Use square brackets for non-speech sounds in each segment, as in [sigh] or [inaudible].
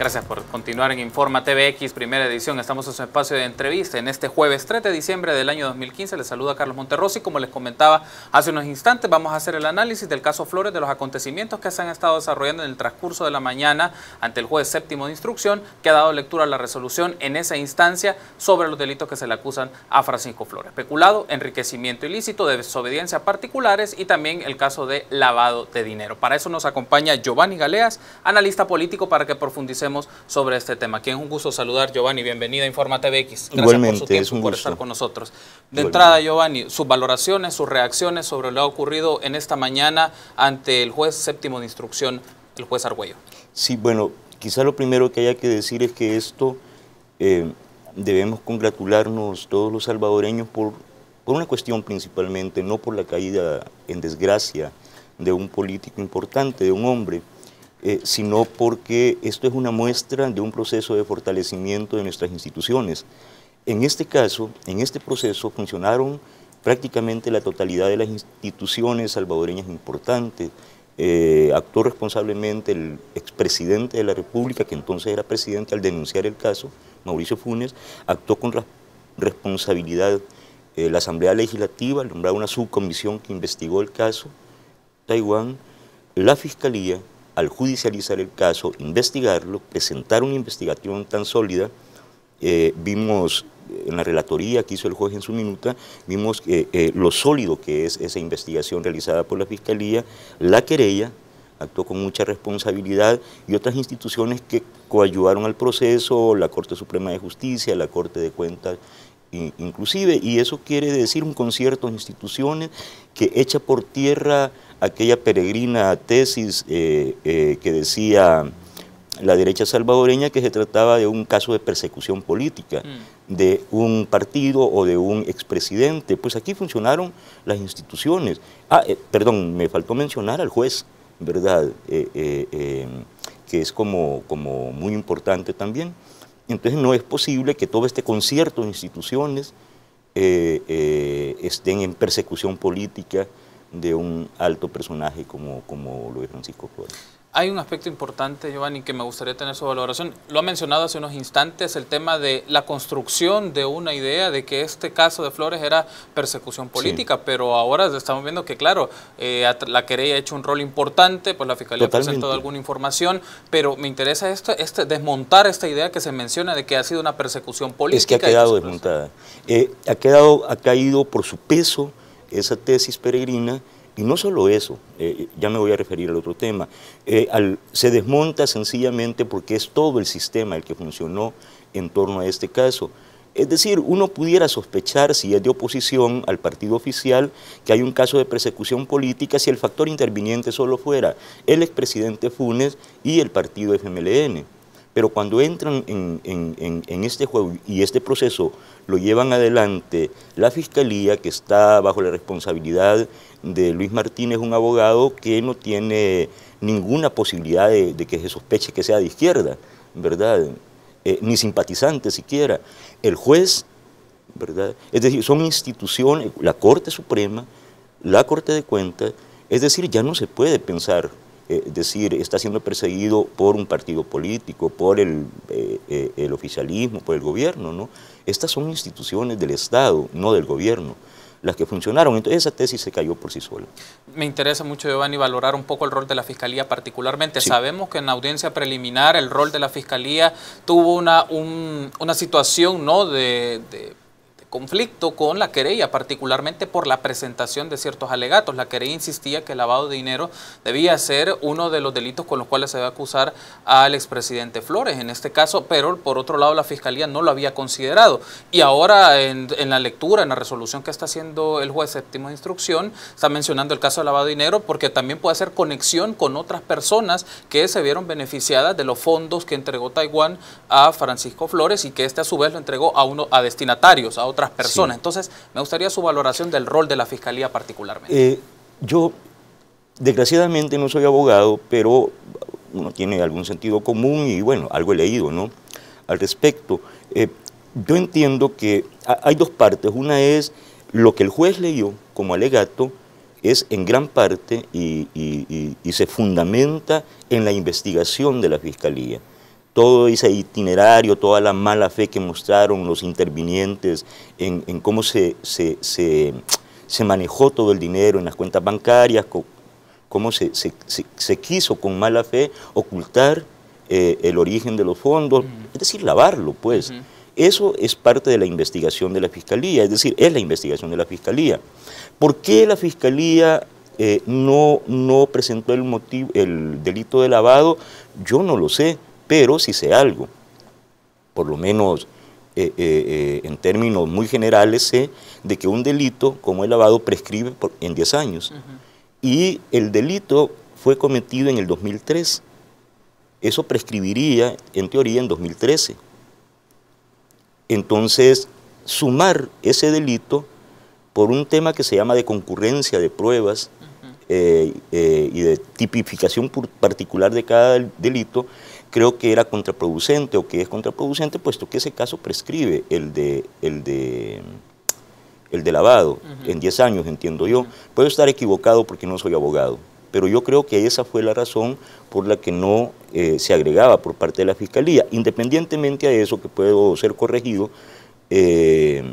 Gracias por continuar en Informa TVX, primera edición. Estamos en su espacio de entrevista. En este jueves 3 de diciembre del año 2015 les saluda Carlos Monterrosi. Como les comentaba hace unos instantes, vamos a hacer el análisis del caso Flores, de los acontecimientos que se han estado desarrollando en el transcurso de la mañana ante el juez séptimo de instrucción, que ha dado lectura a la resolución en esa instancia sobre los delitos que se le acusan a Francisco Flores. especulado, enriquecimiento ilícito, desobediencia a particulares y también el caso de lavado de dinero. Para eso nos acompaña Giovanni Galeas, analista político, para que profundicemos sobre este tema. Quien es un gusto saludar, Giovanni. Bienvenida a Informa TVX. Gracias por su tiempo, es un por estar con nosotros. De entrada, Giovanni, sus valoraciones, sus reacciones sobre lo ha ocurrido en esta mañana ante el juez séptimo de instrucción, el juez Argüello. Sí, bueno, quizá lo primero que haya que decir es que esto eh, debemos congratularnos todos los salvadoreños por, por una cuestión principalmente, no por la caída en desgracia de un político importante, de un hombre, eh, sino porque esto es una muestra de un proceso de fortalecimiento de nuestras instituciones. En este caso, en este proceso funcionaron prácticamente la totalidad de las instituciones salvadoreñas importantes. Eh, actuó responsablemente el expresidente de la República, que entonces era presidente al denunciar el caso, Mauricio Funes, actuó con responsabilidad eh, la Asamblea Legislativa, nombró una subcomisión que investigó el caso, Taiwán, la Fiscalía, al judicializar el caso, investigarlo, presentar una investigación tan sólida, eh, vimos en la relatoría que hizo el juez en su minuta, vimos eh, lo sólido que es esa investigación realizada por la Fiscalía, la querella, actuó con mucha responsabilidad y otras instituciones que coayudaron al proceso, la Corte Suprema de Justicia, la Corte de Cuentas inclusive, y eso quiere decir un concierto de instituciones que echa por tierra aquella peregrina tesis eh, eh, que decía la derecha salvadoreña que se trataba de un caso de persecución política mm. de un partido o de un expresidente. Pues aquí funcionaron las instituciones. Ah, eh, perdón, me faltó mencionar al juez, ¿verdad? que es como, como muy importante también. Entonces no es posible que todo este concierto de instituciones eh, eh, estén en persecución política de un alto personaje como, Luis Francisco Flores. Hay un aspecto importante, Giovanni, que me gustaría tener su valoración. Lo ha mencionado hace unos instantes, el tema de la construcción de una idea de que este caso de Flores era persecución política, pero ahora estamos viendo que, claro, eh, la querella ha hecho un rol importante, pues la Fiscalía ha presentado alguna información, pero me interesa esto, este, desmontar esta idea que se menciona de que ha sido una persecución política. Es que ha quedado desmontada. Eh, ha, quedado, ha caído por su peso esa tesis peregrina y no solo eso, eh, ya me voy a referir al otro tema, eh, se desmonta sencillamente porque es todo el sistema el que funcionó en torno a este caso. Es decir, uno pudiera sospechar, si es de oposición al partido oficial, que hay un caso de persecución política si el factor interviniente solo fuera el expresidente Funes y el partido FMLN. Pero cuando entran en, este juego y este proceso lo llevan adelante la Fiscalía, que está bajo la responsabilidad de Luis Martínez, un abogado que no tiene ninguna posibilidad de, que se sospeche que sea de izquierda, ¿verdad? Eh, ni simpatizante siquiera. El juez, ¿verdad? Es decir, son instituciones, la Corte Suprema, la Corte de Cuentas, es decir, ya no se puede pensar eh, es decir, está siendo perseguido por un partido político, por eh, eh, el, oficialismo, por el gobierno, ¿no? Estas son instituciones del Estado, no del gobierno las que funcionaron. Entonces esa tesis se cayó por sí sola. Me interesa mucho, Giovanni, valorar un poco el rol de la Fiscalía particularmente. Sabemos que en la audiencia preliminar el rol de la Fiscalía tuvo una, una situación ¿no? de conflicto con la querella, particularmente por la presentación de ciertos alegatos. La querella insistía que el lavado de dinero debía ser uno de los delitos con los cuales se debe acusar al expresidente Flores en este caso, pero por otro lado la Fiscalía no lo había considerado. Y ahora en, la lectura, en la resolución que está haciendo el juez séptimo de instrucción, está mencionando el caso de lavado de dinero porque también puede hacer conexión con otras personas que se vieron beneficiadas de los fondos que entregó Taiwán a Francisco Flores y que este a su vez lo entregó a, uno, a destinatarios, a otros personas. Entonces, me gustaría su valoración del rol de la Fiscalía particularmente. Eh, yo, desgraciadamente, no soy abogado, pero uno tiene algún sentido común y, bueno, algo he leído, ¿no? Al respecto, eh, yo entiendo que hay dos partes. Una es lo que el juez leyó como alegato, es en gran parte y, se fundamenta en la investigación de la Fiscalía todo ese itinerario, toda la mala fe que mostraron los intervinientes en, cómo se, se, manejó todo el dinero en las cuentas bancarias, cómo se, se quiso con mala fe ocultar eh, el origen de los fondos, es decir, lavarlo, pues. Eso es parte de la investigación de la Fiscalía, es decir, es la investigación de la Fiscalía. ¿Por qué la Fiscalía eh, no, no presentó el, motivo, el delito de lavado? Yo no lo sé pero si sé algo, por lo menos eh, eh, eh, en términos muy generales sé de que un delito como el lavado prescribe en 10 años. Y el delito fue cometido en el 2003. Eso prescribiría, en teoría, en 2013. Entonces, sumar ese delito por un tema que se llama de concurrencia de pruebas, eh, eh, y de tipificación particular de cada delito, creo que era contraproducente o que es contraproducente, puesto que ese caso prescribe el de, el de, el de lavado, en 10 años, entiendo yo. Puedo estar equivocado porque no soy abogado, pero yo creo que esa fue la razón por la que no eh, se agregaba por parte de la Fiscalía, independientemente a eso que puedo ser corregido. creo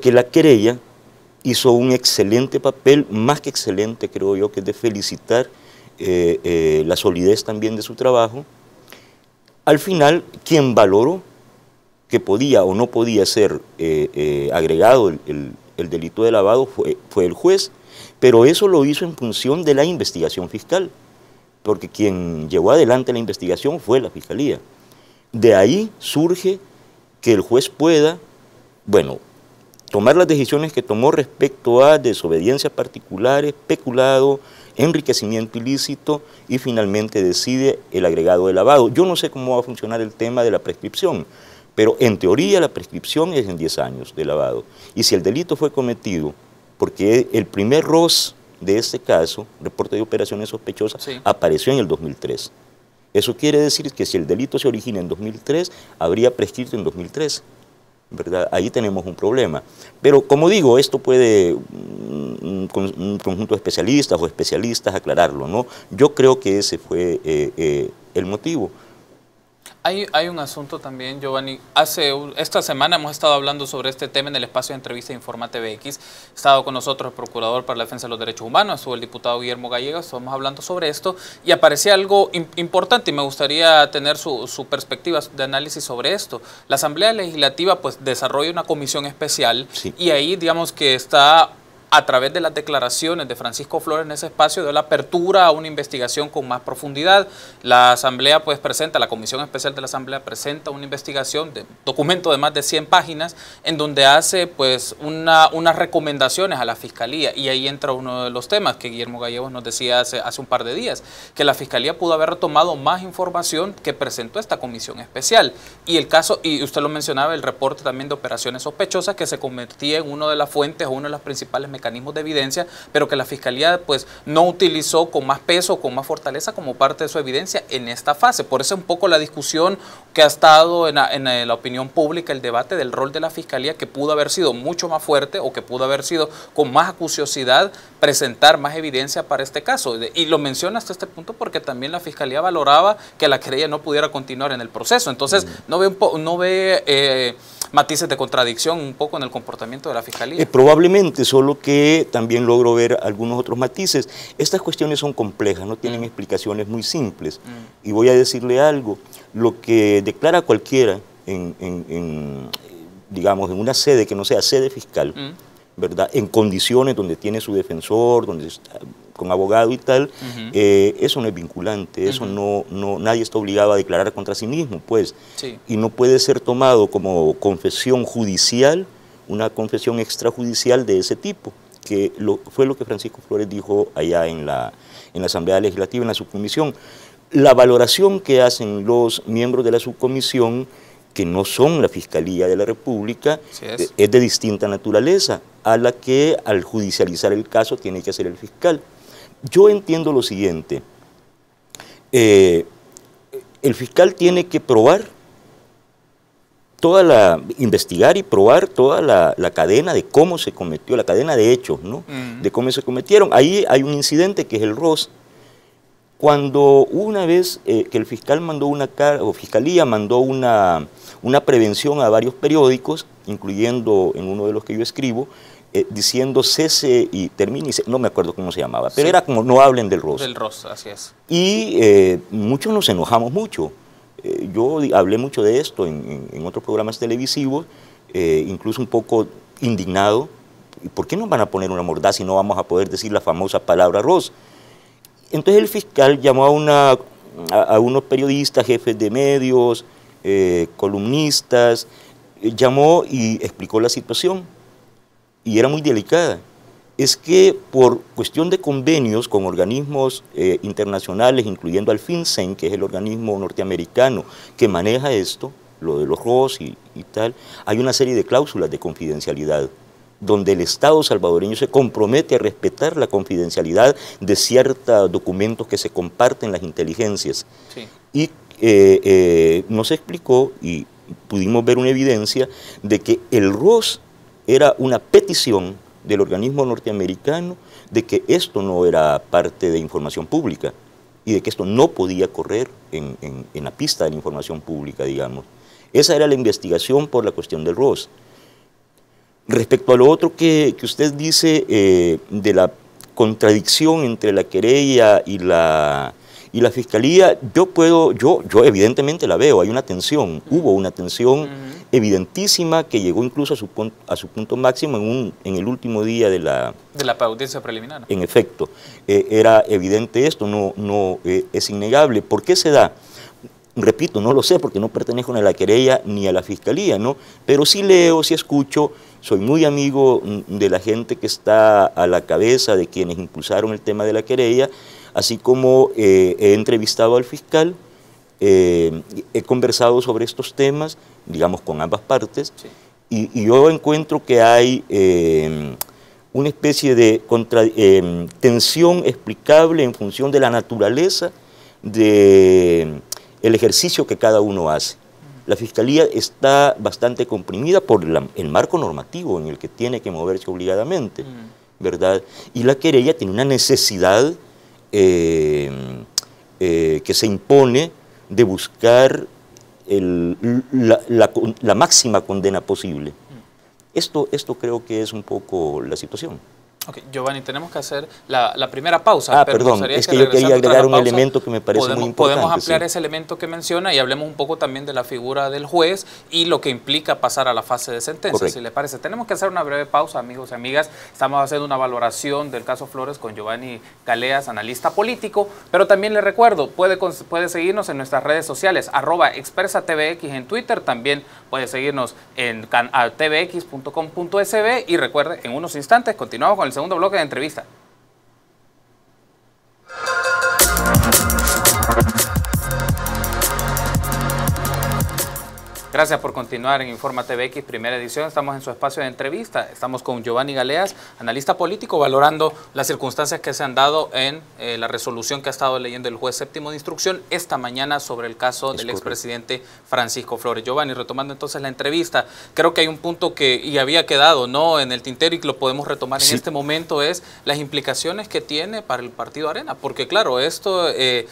que la querella hizo un excelente papel, más que excelente creo yo, que es de felicitar eh, eh, la solidez también de su trabajo. Al final, quien valoró que podía o no podía ser eh, agregado el, delito de lavado fue el juez, pero eso lo hizo en función de la investigación fiscal, porque quien llevó adelante la investigación fue la fiscalía. De ahí surge que el juez pueda, bueno, tomar las decisiones que tomó respecto a desobediencia particular, especulado, enriquecimiento ilícito y finalmente decide el agregado de lavado. Yo no sé cómo va a funcionar el tema de la prescripción, pero en teoría la prescripción es en 10 años de lavado. Y si el delito fue cometido, porque el primer ROS de este caso, reporte de operaciones sospechosas, apareció en el 2003. Eso quiere decir que si el delito se origina en 2003, habría prescrito en 2003. ¿verdad? Ahí tenemos un problema. Pero como digo, esto puede mm, mm, un, conjunto de especialistas o especialistas aclararlo, ¿no? Yo creo que ese fue eh, eh, el motivo. Hay, un asunto también, Giovanni. Hace esta semana hemos estado hablando sobre este tema en el espacio de entrevista de Informa TVX. Ha estado con nosotros el procurador para la defensa de los derechos humanos, estuvo el diputado Guillermo Gallegos, estamos hablando sobre esto y aparecía algo importante y me gustaría tener su, su perspectiva de análisis sobre esto. La Asamblea Legislativa pues desarrolla una comisión especial y ahí digamos que está a través de las declaraciones de Francisco Flores en ese espacio, dio la apertura a una investigación con más profundidad. La Asamblea pues presenta, la Comisión Especial de la Asamblea presenta una investigación, de documento de más de 100 páginas, en donde hace pues una, unas recomendaciones a la Fiscalía y ahí entra uno de los temas que Guillermo Gallegos nos decía hace, hace un par de días, que la Fiscalía pudo haber tomado más información que presentó esta Comisión Especial. Y el caso, y usted lo mencionaba, el reporte también de operaciones sospechosas que se convertía en una de las fuentes o una de las principales mecanismos mecanismos de evidencia, pero que la Fiscalía pues no utilizó con más peso, o con más fortaleza como parte de su evidencia en esta fase. Por eso un poco la discusión que ha estado en la, opinión pública, el debate del rol de la Fiscalía, que pudo haber sido mucho más fuerte o que pudo haber sido con más acuciosidad presentar más evidencia para este caso. Y lo menciona hasta este punto porque también la Fiscalía valoraba que la querella no pudiera continuar en el proceso. Entonces, mm. no ve, no ve eh, matices de contradicción un poco en el comportamiento de la Fiscalía. Eh, probablemente, solo que también logro ver algunos otros matices. Estas cuestiones son complejas, no tienen mm. explicaciones muy simples. Mm. Y voy a decirle algo, lo que declara cualquiera en, digamos, en una sede que no sea sede fiscal, mm. ¿verdad? En condiciones donde tiene su defensor, donde está con abogado y tal, eh, eso no es vinculante, eso no, no, nadie está obligado a declarar contra sí mismo, pues. Y no puede ser tomado como confesión judicial, una confesión extrajudicial de ese tipo que fue lo que Francisco Flores dijo allá en la, en la Asamblea Legislativa, en la subcomisión. La valoración que hacen los miembros de la subcomisión, que no son la Fiscalía de la República, eh, es. de distinta naturaleza a la que al judicializar el caso tiene que hacer el fiscal. Yo entiendo lo siguiente, eh, el fiscal tiene que probar toda la, investigar y probar toda la, cadena de cómo se cometió, la cadena de hechos, ¿no? De cómo se cometieron. Ahí hay un incidente que es el ROS. Cuando una vez eh, que el fiscal mandó una o fiscalía mandó una, prevención a varios periódicos, incluyendo en uno de los que yo escribo, eh, diciendo cese y termine, no me acuerdo cómo se llamaba, pero era como no hablen del ROS. Del ROS, así es. Y eh, muchos nos enojamos mucho, eh, yo hablé mucho de esto en, otros programas televisivos, eh, incluso un poco indignado. ¿Por qué nos van a poner una mordaza si no vamos a poder decir la famosa palabra arroz? Entonces el fiscal llamó a, unos periodistas, jefes de medios, eh, columnistas, llamó y explicó la situación. Y era muy delicada es que por cuestión de convenios con organismos eh, internacionales, incluyendo al FinCEN, que es el organismo norteamericano que maneja esto, lo de los ROS y, tal, hay una serie de cláusulas de confidencialidad donde el Estado salvadoreño se compromete a respetar la confidencialidad de ciertos documentos que se comparten las inteligencias. Y eh, eh, nos explicó y pudimos ver una evidencia de que el ROS era una petición del organismo norteamericano de que esto no era parte de información pública y de que esto no podía correr en, la pista de la información pública, digamos. Esa era la investigación por la cuestión del ross Respecto a lo otro que, usted dice eh, de la contradicción entre la querella y la, y la fiscalía, yo puedo, yo, yo evidentemente la veo, hay una tensión, hubo una tensión evidentísima que llegó incluso a su, a su punto máximo en, un, en el último día de la... De la audiencia preliminar. En efecto, eh, era evidente esto, no, no eh, es innegable. ¿Por qué se da? Repito, no lo sé porque no pertenezco ni a la querella ni a la fiscalía, ¿no? Pero sí leo, sí escucho, soy muy amigo mm, de la gente que está a la cabeza de quienes impulsaron el tema de la querella así como eh, he entrevistado al fiscal, eh, he conversado sobre estos temas, digamos, con ambas partes, y, yo encuentro que hay eh, una especie de tensión explicable en función de la naturaleza del ejercicio que cada uno hace. La Fiscalía está bastante comprimida por el marco normativo en el que tiene que moverse obligadamente, ¿verdad? Y la querella tiene una necesidad Em, eh, que se impone de buscar la, máxima condena posible. esto creo que es un poco la situación. Ok, Giovanni, tenemos que hacer la, primera pausa. Ah, perdón, es que, yo quería agregar un elemento que me parece muy importante. Podemos ampliar ese elemento que menciona y hablemos un poco también de la figura del juez y lo que implica pasar a la fase de sentencia, si le parece. Tenemos que hacer una breve pausa, amigos y amigas. Estamos haciendo una valoración del caso Flores con Giovanni Galeas, analista político, pero también le recuerdo, puede, puede seguirnos en nuestras redes sociales, arroba TVX en Twitter, también puede seguirnos en tvx.com.sb y recuerde, en unos instantes continuamos con el segundo bloque de entrevista. Gracias por continuar en Informa TVX, primera edición. Estamos en su espacio de entrevista. Estamos con Giovanni Galeas, analista político, valorando las circunstancias que se han dado en eh, la resolución que ha estado leyendo el juez séptimo de instrucción esta mañana sobre el caso del expresidente Francisco Flores. Giovanni, retomando entonces la entrevista, creo que hay un punto que y había quedado no en el tintero y que lo podemos retomar en este momento, es las implicaciones que tiene para el partido Arena. Porque claro, esto... Eh,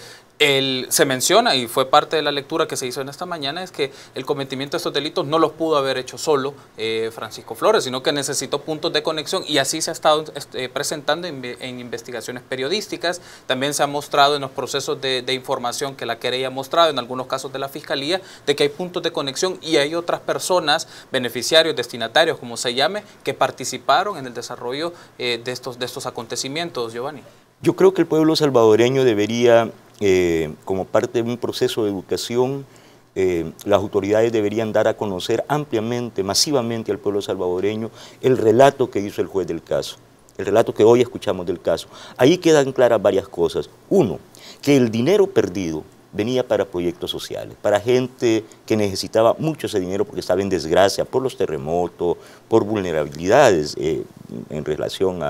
se menciona, y fue parte de la lectura que se hizo en esta mañana, es que el cometimiento de estos delitos no los pudo haber hecho solo eh, Francisco Flores, sino que necesitó puntos de conexión y así se ha estado este, presentando en, investigaciones periodísticas. También se ha mostrado en los procesos de, información que la querella ha mostrado, en algunos casos de la fiscalía, de que hay puntos de conexión y hay otras personas, beneficiarios, destinatarios, como se llame, que participaron en el desarrollo eh, de, estos, de estos acontecimientos, Giovanni. Yo creo que el pueblo salvadoreño debería eh, como parte de un proceso de educación, eh, las autoridades deberían dar a conocer ampliamente, masivamente al pueblo salvadoreño el relato que hizo el juez del caso, el relato que hoy escuchamos del caso. Ahí quedan claras varias cosas. Uno, que el dinero perdido venía para proyectos sociales, para gente que necesitaba mucho ese dinero porque estaba en desgracia por los terremotos, por vulnerabilidades eh, en relación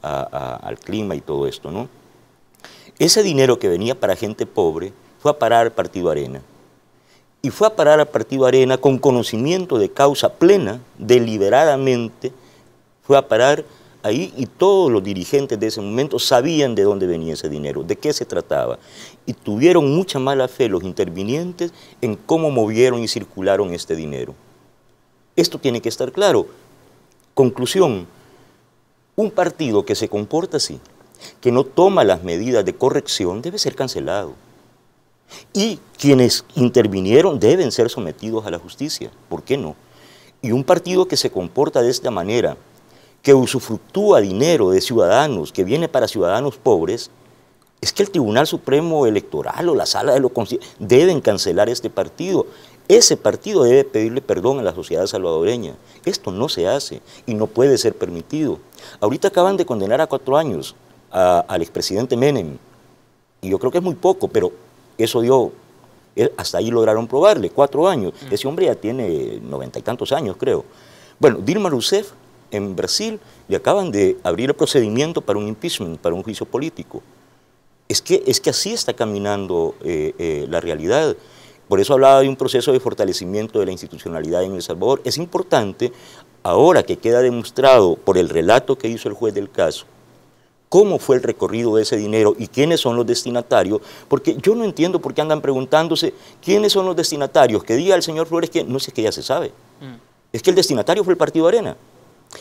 al clima y todo esto, ¿no? Ese dinero que venía para gente pobre fue a parar al Partido Arena. Y fue a parar al Partido Arena con conocimiento de causa plena, deliberadamente, fue a parar ahí y todos los dirigentes de ese momento sabían de dónde venía ese dinero, de qué se trataba. Y tuvieron mucha mala fe los intervinientes en cómo movieron y circularon este dinero. Esto tiene que estar claro. Conclusión, un partido que se comporta así, que no toma las medidas de corrección debe ser cancelado. Y quienes intervinieron deben ser sometidos a la justicia, ¿por qué no? Y un partido que se comporta de esta manera, que usufructúa dinero de ciudadanos, que viene para ciudadanos pobres, es que el Tribunal Supremo Electoral o la Sala de lo deben cancelar este partido. Ese partido debe pedirle perdón a la sociedad salvadoreña. Esto no se hace y no puede ser permitido. Ahorita acaban de condenar a cuatro años a, al expresidente Menem. Y yo creo que es muy poco, pero eso dio, eh, hasta ahí lograron probarle, cuatro años. Mm. Ese hombre ya tiene noventa y tantos años, creo. Bueno, Dilma Rousseff en Brasil le acaban de abrir el procedimiento para un impeachment, para un juicio político. Es que, es que así está caminando eh, eh, la realidad. Por eso hablaba de un proceso de fortalecimiento de la institucionalidad en El Salvador. Es importante, ahora que queda demostrado por el relato que hizo el juez del caso, cómo fue el recorrido de ese dinero y quiénes son los destinatarios, porque yo no entiendo por qué andan preguntándose quiénes son los destinatarios. Que diga el señor Flores que no sé, es que ya se sabe. Mm. Es que el destinatario fue el Partido Arena.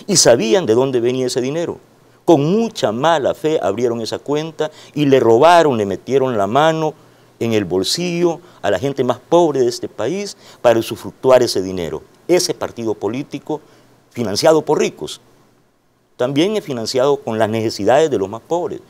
Y sabían de dónde venía ese dinero. Con mucha mala fe abrieron esa cuenta y le robaron, le metieron la mano en el bolsillo a la gente más pobre de este país para usufructuar ese dinero. Ese partido político financiado por ricos también es financiado con las necesidades de los más pobres.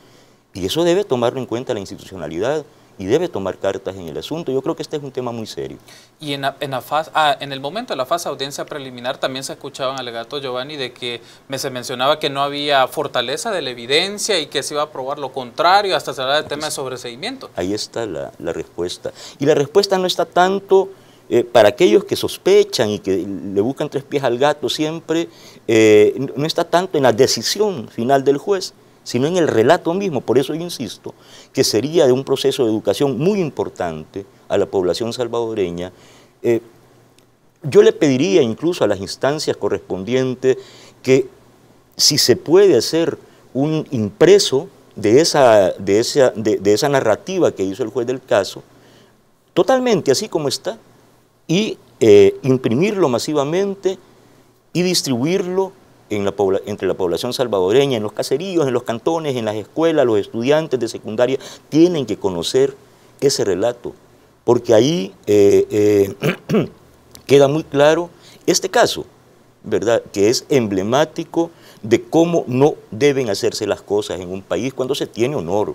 Y eso debe tomarlo en cuenta la institucionalidad y debe tomar cartas en el asunto. Yo creo que este es un tema muy serio. Y en, ah, el momento de la fase audiencia preliminar también se escuchaban alegato, Giovanni, de que se mencionaba que no había fortaleza de la evidencia y que se iba a probar lo contrario, hasta se hablaba del tema de sobreseimiento. Ahí está la respuesta. Y la respuesta no está tanto eh, para aquellos que sospechan y que le buscan tres pies al gato siempre, eh, no está tanto en la decisión final del juez, sino en el relato mismo. Por eso yo insisto que sería de un proceso de educación muy importante a la población salvadoreña. Eh, yo le pediría incluso a las instancias correspondientes que si se puede hacer un impreso de esa narrativa que hizo el juez del caso, totalmente así como está, y eh, imprimirlo masivamente y distribuirlo entre la población salvadoreña, en los caseríos, en los cantones, en las escuelas, los estudiantes de secundaria tienen que conocer ese relato, porque ahí eh, eh, [clears throat] queda muy claro este caso, ¿verdad? Que es emblemático de cómo no deben hacerse las cosas en un país cuando se tiene honor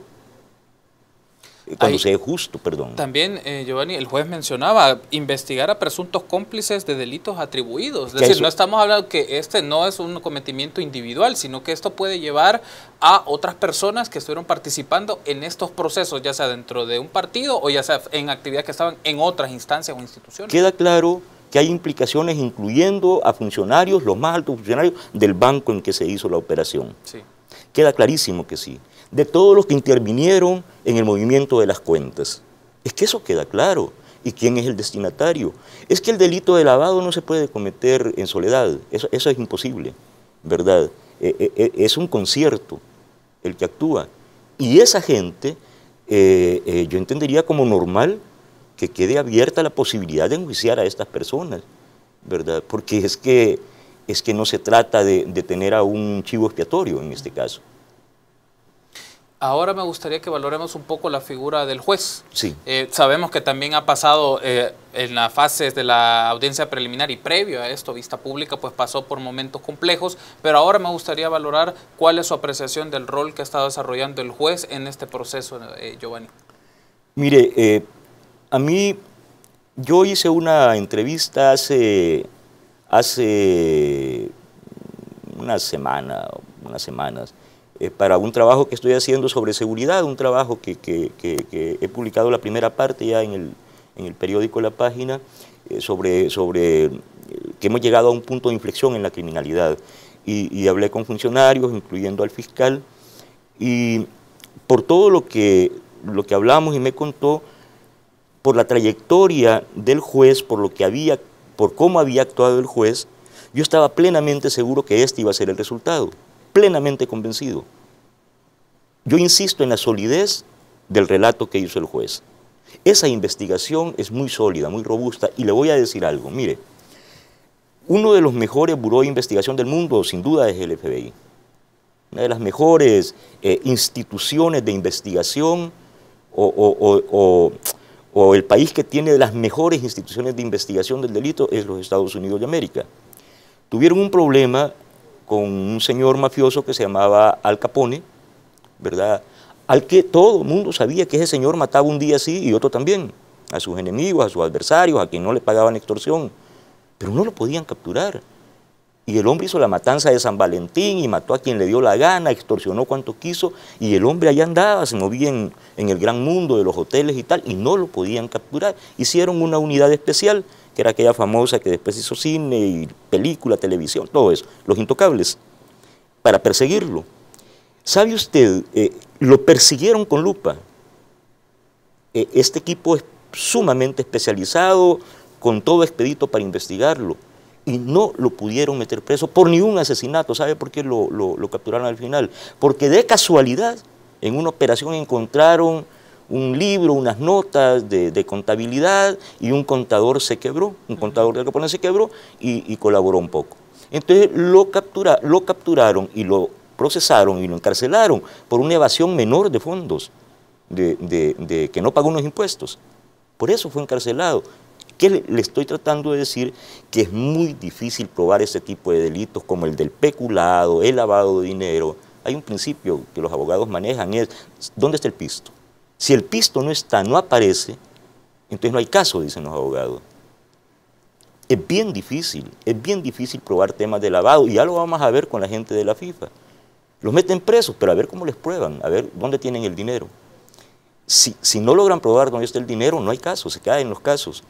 cuando sea justo, perdón. También, eh, Giovanni, el juez mencionaba investigar a presuntos cómplices de delitos atribuidos. Es decir, no estamos hablando que este no es un cometimiento individual, sino que esto puede llevar a otras personas que estuvieron participando en estos procesos, ya sea dentro de un partido o ya sea en actividades que estaban en otras instancias o instituciones. Queda claro que hay implicaciones incluyendo a funcionarios, los más altos funcionarios del banco en que se hizo la operación. Queda clarísimo que sí de todos los que intervinieron en el movimiento de las cuentas. Es que eso queda claro. ¿Y quién es el destinatario? Es que el delito de lavado no se puede cometer en soledad. Eso, es imposible, ¿verdad? E, e, e, es un concierto el que actúa. Y esa gente, eh, eh, yo entendería como normal que quede abierta la posibilidad de enjuiciar a estas personas, ¿verdad? Porque es que, es que no se trata de, de tener a un chivo expiatorio en este caso. Ahora me gustaría que valoremos un poco la figura del juez. Sí. Eh, sabemos que también ha pasado eh, en las fases de la audiencia preliminar y previo a esto, vista pública, pues pasó por momentos complejos, pero ahora me gustaría valorar cuál es su apreciación del rol que ha estado desarrollando el juez en este proceso, eh, Giovanni. Mire, a mí, yo hice una entrevista hace, hace una semana, unas semanas, eh, para un trabajo que estoy haciendo sobre seguridad, un trabajo que, he publicado la primera parte ya en el, en periódico La Página, eh, sobre, sobre eh, que hemos llegado a un punto de inflexión en la criminalidad. Y, y hablé con funcionarios, incluyendo al fiscal, y por todo lo que, lo que hablamos y me contó, por la trayectoria del juez, por lo que había, por cómo había actuado el juez, yo estaba plenamente seguro que este iba a ser el resultado plenamente convencido. Yo insisto en la solidez del relato que hizo el juez. Esa investigación es muy sólida, muy robusta, y le voy a decir algo. Mire, uno de los mejores buró de investigación del mundo, sin duda, es el FBI. Una de las mejores eh, instituciones de investigación o, el país que tiene las mejores instituciones de investigación del delito es los Estados Unidos de América. Tuvieron un problema con un señor mafioso que se llamaba Al Capone, ¿verdad? Al que todo el mundo sabía que ese señor mataba un día sí y otro también, a sus enemigos, a sus adversarios, a quien no le pagaban extorsión, pero no lo podían capturar. Y el hombre hizo la matanza de San Valentín y mató a quien le dio la gana, extorsionó cuanto quiso y el hombre allá andaba, se movía en, el gran mundo de los hoteles y tal y no lo podían capturar. Hicieron una unidad especial, que era aquella famosa que después hizo cine y película, televisión, todo eso, los intocables, para perseguirlo. ¿Sabe usted? Eh, lo persiguieron con lupa. Eh, este equipo es sumamente especializado, con todo expedito para investigarlo y no lo pudieron meter preso por ningún asesinato. ¿Sabe por qué lo, capturaron al final? Porque de casualidad en una operación encontraron un libro, unas notas de, contabilidad y un contador se quebró, un contador del Capone se quebró y, colaboró un poco. Entonces lo, captura, lo capturaron y lo procesaron y lo encarcelaron por una evasión menor de fondos, de, de que no pagó unos impuestos. Por eso fue encarcelado ¿Qué le, estoy tratando de decir? Que es muy difícil probar ese tipo de delitos como el del peculado, el lavado de dinero. Hay un principio que los abogados manejan, es ¿dónde está el pisto? Si el pisto no está, no aparece, entonces no hay caso, dicen los abogados. Es bien difícil, es bien difícil probar temas de lavado y ya lo vamos a ver con la gente de la FIFA. Los meten presos, pero a ver cómo les prueban, a ver dónde tienen el dinero. Si, si, no logran probar dónde está el dinero, no hay caso, se caen los casos.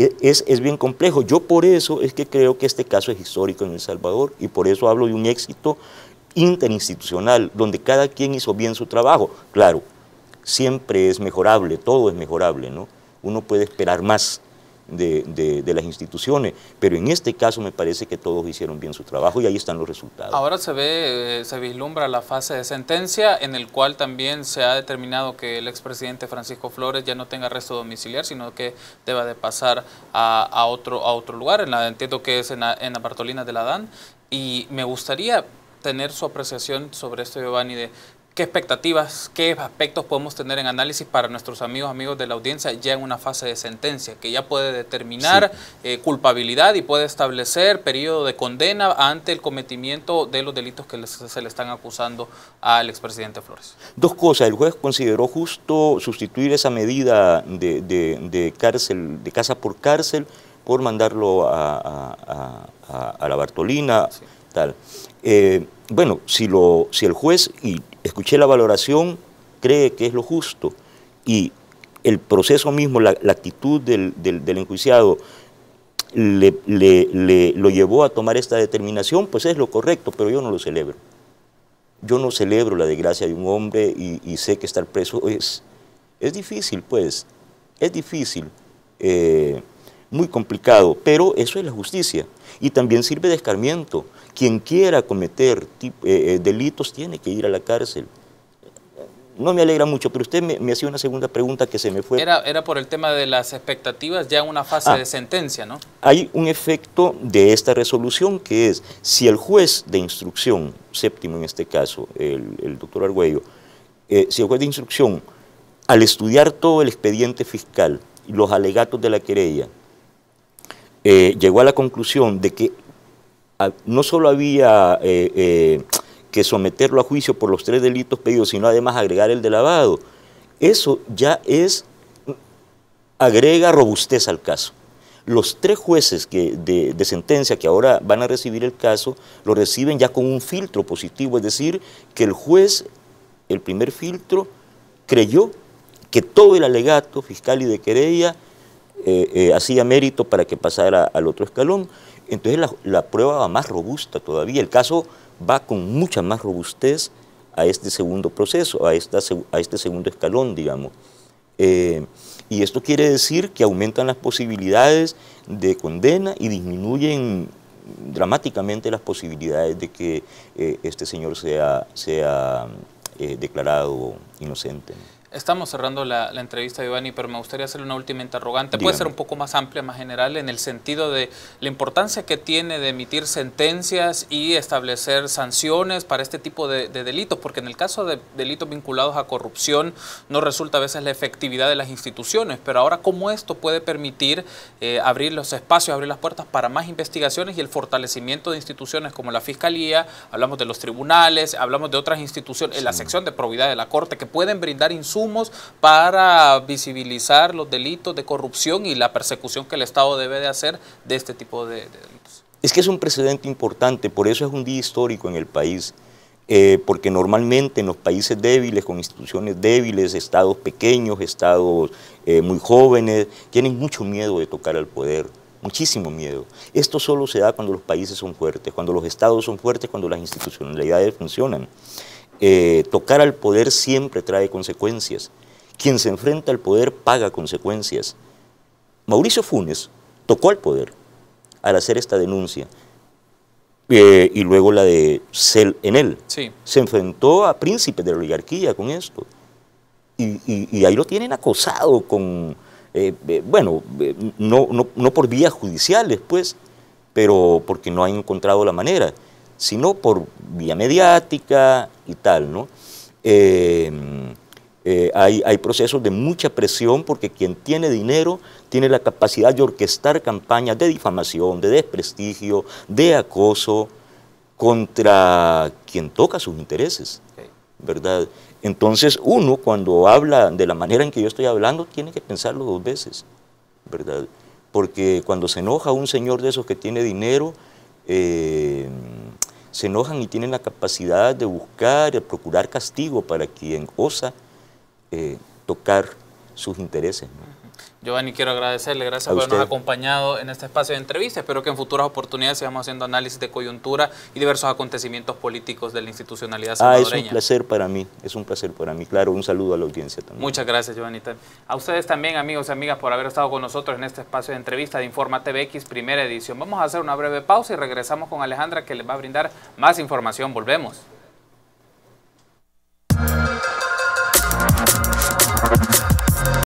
E, es, es, bien complejo. Yo por eso es que creo que este caso es histórico en El Salvador y por eso hablo de un éxito interinstitucional, donde cada quien hizo bien su trabajo. Claro, siempre es mejorable, todo es mejorable, ¿no? Uno puede esperar más de, las instituciones, pero en este caso me parece que todos hicieron bien su trabajo y ahí están los resultados. Ahora se ve, eh, se vislumbra la fase de sentencia en el cual también se ha determinado que el expresidente Francisco Flores ya no tenga arresto domiciliar, sino que deba de pasar a, otro, a otro lugar, en la, entiendo que es en la, en la Bartolina de la DAN, y me gustaría tener su apreciación sobre esto, Giovanni, de ¿Qué expectativas, qué aspectos podemos tener en análisis para nuestros amigos, amigos de la audiencia ya en una fase de sentencia, que ya puede determinar eh, culpabilidad y puede establecer periodo de condena ante el cometimiento de los delitos que se le están acusando al expresidente Flores? Dos cosas. El juez consideró justo sustituir esa medida de, cárcel, de casa por cárcel, por mandarlo a, la Bartolina, tal. Eh, bueno, si, lo, si el juez, y escuché la valoración, cree que es lo justo y el proceso mismo, la, actitud del, enjuiciado le, lo llevó a tomar esta determinación, pues es lo correcto, pero yo no lo celebro. Yo no celebro la desgracia de un hombre y, sé que estar preso es, es difícil, pues, es difícil. Eh, muy complicado, pero eso es la justicia. Y también sirve de escarmiento. Quien quiera cometer eh, eh, delitos tiene que ir a la cárcel. No me alegra mucho, pero usted me, me hacía una segunda pregunta que se me fue. Era, por el tema de las expectativas ya en una fase ah. de sentencia, ¿no? Hay un efecto de esta resolución que es, si el juez de instrucción, séptimo en este caso, el, doctor Argüello, eh, si el juez de instrucción, al estudiar todo el expediente fiscal, los alegatos de la querella, eh, llegó a la conclusión de que ah, no solo había eh, eh, que someterlo a juicio por los tres delitos pedidos, sino además agregar el de lavado. Eso ya es, agrega robustez al caso. Los tres jueces de, sentencia que ahora van a recibir el caso, lo reciben ya con un filtro positivo, es decir, que el juez, el primer filtro, creyó que todo el alegato fiscal y de querella eh, eh, hacía mérito para que pasara al otro escalón. Entonces la, prueba va más robusta todavía, el caso va con mucha más robustez a este segundo proceso, a, a este segundo escalón, digamos. Eh, y esto quiere decir que aumentan las posibilidades de condena y disminuyen dramáticamente las posibilidades de que este señor sea, sea declarado inocente. Estamos cerrando la, entrevista, Giovanni, pero me gustaría hacerle una última interrogante. Puede ser un poco más amplia, más general, en el sentido de la importancia que tiene de emitir sentencias y establecer sanciones para este tipo de, delitos, porque en el caso de delitos vinculados a corrupción no resulta a veces la efectividad de las instituciones, pero ahora cómo esto puede permitir eh, abrir los espacios, abrir las puertas para más investigaciones y el fortalecimiento de instituciones como la Fiscalía, hablamos de los tribunales, hablamos de otras instituciones, la sección de probidad de la Corte, que pueden brindar insumos para visibilizar los delitos de corrupción y la persecución que el Estado debe de hacer de este tipo de, delitos. Es que es un precedente importante, por eso es un día histórico en el país. Eh, porque normalmente en los países débiles, con instituciones débiles, estados pequeños, estados eh, muy jóvenes, tienen mucho miedo de tocar al poder, muchísimo miedo. Esto solo se da cuando los países son fuertes, cuando los estados son fuertes, cuando las institucionalidades funcionan. Eh, tocar al poder siempre trae consecuencias. Quien se enfrenta al poder paga consecuencias. Mauricio Funes tocó al poder al hacer esta denuncia eh, y luego la de Cel en él. Se enfrentó a príncipes de la oligarquía con esto. Y, ahí lo tienen acosado con, eh, bueno, no, no por vías judiciales, pues, pero porque no han encontrado la manera sino por vía mediática y tal, ¿no? Eh, eh, hay, hay, procesos de mucha presión porque quien tiene dinero tiene la capacidad de orquestar campañas de difamación, de desprestigio, de acoso contra quien toca sus intereses, ¿verdad? Entonces uno cuando habla de la manera en que yo estoy hablando tiene que pensarlo dos veces, ¿verdad? Porque cuando se enoja un señor de esos que tiene dinero, eh, se enojan y tienen la capacidad de buscar y procurar castigo para quien osa eh, tocar sus intereses. ¿no? Giovanni, quiero agradecerle, gracias por habernos acompañado en este espacio de entrevista. Espero que en futuras oportunidades sigamos haciendo análisis de coyuntura y diversos acontecimientos políticos de la institucionalidad salvadoreña. Ah, es un placer para mí, es un placer para mí. Claro, un saludo a la audiencia también. Muchas gracias, Giovanni. A ustedes también, amigos y amigas, por haber estado con nosotros en este espacio de entrevista de Informa TVX, primera edición. Vamos a hacer una breve pausa y regresamos con Alejandra, que les va a brindar más información. Volvemos.